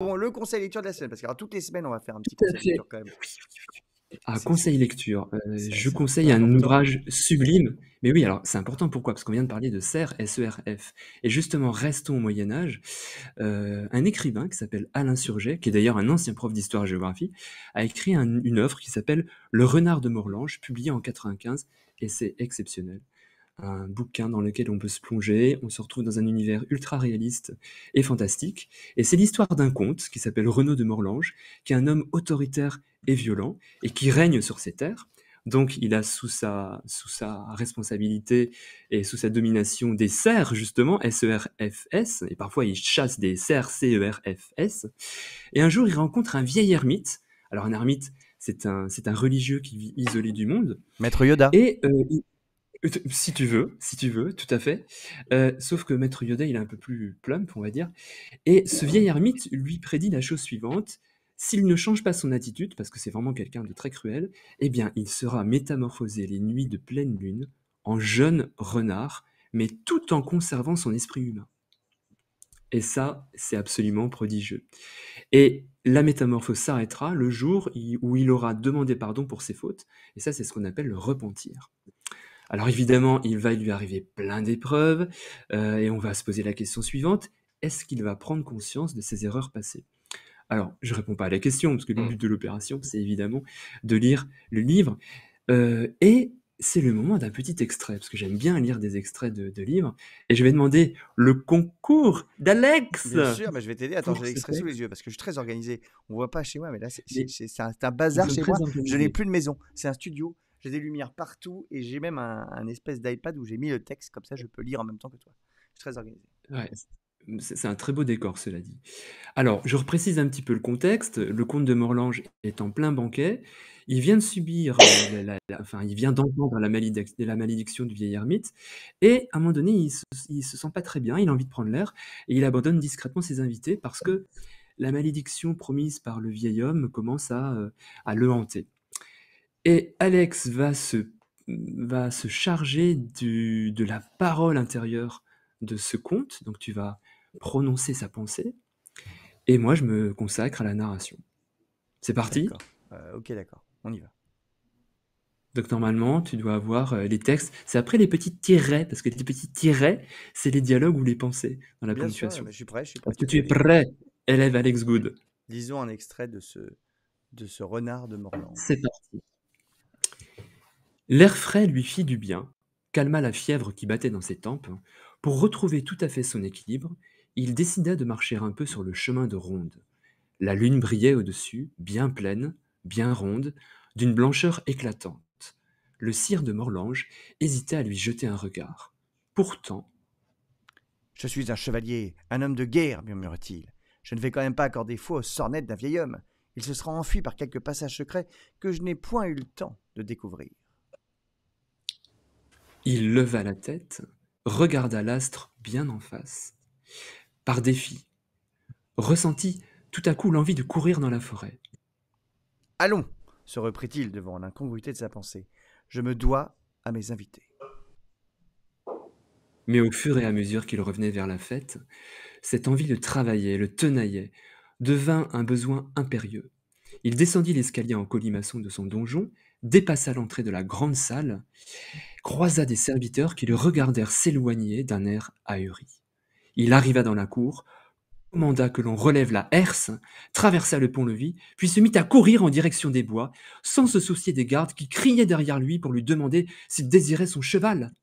le conseil lecture de la semaine, parce que toutes les semaines, on va faire un petit conseil lecture quand même. Ah, conseil lecture. Euh, je conseille un ouvrage sublime. Mais oui, alors c'est important pourquoi Parce qu'on vient de parler de serf, s e Et justement, restons au Moyen Âge. Euh, un écrivain qui s'appelle Alain Surget, qui est d'ailleurs un ancien prof d'histoire-géographie, a écrit une œuvre qui s'appelle Le Renard de Morlange, publiée en 95, et c'est exceptionnel un bouquin dans lequel on peut se plonger. On se retrouve dans un univers ultra réaliste et fantastique. Et c'est l'histoire d'un comte qui s'appelle Renaud de Morlange, qui est un homme autoritaire et violent et qui règne sur ses terres. Donc, il a sous sa, sous sa responsabilité et sous sa domination des cerfs, justement, S-E-R-F-S, e et parfois il chasse des cerfs, C-E-R-F-S. Et un jour, il rencontre un vieil ermite. Alors, un ermite, c'est un, c'est un religieux qui vit isolé du monde. Maître Yoda. Et euh, euh, si tu veux, si tu veux, tout à fait. Euh, sauf que Maître Yoda, il est un peu plus plump, on va dire. Et ce vieil ermite lui prédit la chose suivante. S'il ne change pas son attitude, parce que c'est vraiment quelqu'un de très cruel, eh bien, il sera métamorphosé les nuits de pleine lune en jeune renard, mais tout en conservant son esprit humain. Et ça, c'est absolument prodigieux. Et la métamorphose s'arrêtera le jour où il aura demandé pardon pour ses fautes. Et ça, c'est ce qu'on appelle le repentir. Alors évidemment, il va lui arriver plein d'épreuves euh, et on va se poser la question suivante, est-ce qu'il va prendre conscience de ses erreurs passées Alors, je réponds pas à la question, parce que le mm. but de l'opération, c'est évidemment de lire le livre. Euh, et c'est le moment d'un petit extrait, parce que j'aime bien lire des extraits de, livres. Et je vais demander le concours d'Alex Bien sûr, mais je vais t'aider. Attends, j'ai l'extrait sous les yeux, parce que je suis très organisé. On voit pas chez moi, mais là, c'est un, bazar chez moi. Je n'ai plus de maison. C'est un studio. J'ai des lumières partout et j'ai même un, espèce d'iPad où j'ai mis le texte, comme ça je peux lire en même temps que toi. Je suis très organisé. Ouais, c'est un très beau décor, cela dit. Alors, je reprécise un petit peu le contexte. Le comte de Morlange est en plein banquet. Il vient de subir, euh, enfin, il vient d'entendre la, malédiction du vieil ermite. Et à un moment donné, il se, se sent pas très bien. Il a envie de prendre l'air et il abandonne discrètement ses invités parce que la malédiction promise par le vieil homme commence à euh, le hanter. Et Alex va se, va se charger de la parole intérieure de ce conte. Donc tu vas prononcer sa pensée. Et moi, je me consacre à la narration. C'est parti euh, Ok, d'accord. On y va. Donc normalement, tu dois avoir euh, les textes. C'est après les petits tirets, parce que les petits tirets, c'est les dialogues ou les pensées dans la Bien ponctuation. Sûr, je suis prêt, que tu es prêt, élève Alex Good Lisons un extrait de ce, de ce renard de Morland. C'est parti. L'air frais lui fit du bien, calma la fièvre qui battait dans ses tempes. Pour retrouver tout à fait son équilibre, il décida de marcher un peu sur le chemin de ronde. La lune brillait au-dessus, bien pleine, bien ronde, d'une blancheur éclatante. Le sire de Morlange hésitait à lui jeter un regard. Pourtant, Je suis un chevalier, un homme de guerre, murmura-t-il. Je ne vais quand même pas accorder foi aux sornettes d'un vieil homme. Il se sera enfui par quelque passage secret que je n'ai point eu le temps de découvrir. Il leva la tête, regarda l'astre bien en face, par défi, ressentit tout à coup l'envie de courir dans la forêt. Allons, se reprit-il devant l'incongruité de sa pensée. Je me dois à mes invités. Mais au fur et à mesure qu'il revenait vers la fête, cette envie de travailler le tenaillait, devint un besoin impérieux. Il descendit l'escalier en colimaçon de son donjon, dépassa l'entrée de la grande salle, croisa des serviteurs qui le regardèrent s'éloigner d'un air ahuri. Il arriva dans la cour, commanda que l'on relève la herse, traversa le pont-levis, puis se mit à courir en direction des bois, sans se soucier des gardes qui criaient derrière lui pour lui demander s'il désirait son cheval.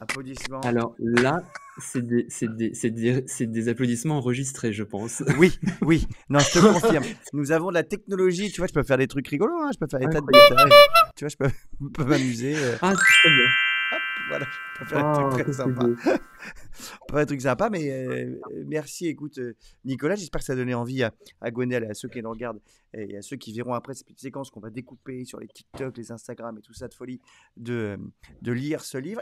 Applaudissements. Alors là, c'est des, applaudissements enregistrés, je pense. Oui, oui. Non, je te confirme. Nous avons de la technologie. Tu vois, je peux faire des trucs rigolos. Hein. Je peux faire des tas de Tu vois, je peux, m'amuser. Euh. Ah, très bien. Hop, voilà. Je peux faire des ah, trucs très sympas. faire des trucs sympas, mais euh, merci. Écoute, euh, Nicolas, j'espère que ça a donné envie à, à à ceux qui nous regardent et à ceux qui verront après cette petite séquence qu'on va découper sur les TikTok, les Instagram et tout ça de folie, de lire ce livre.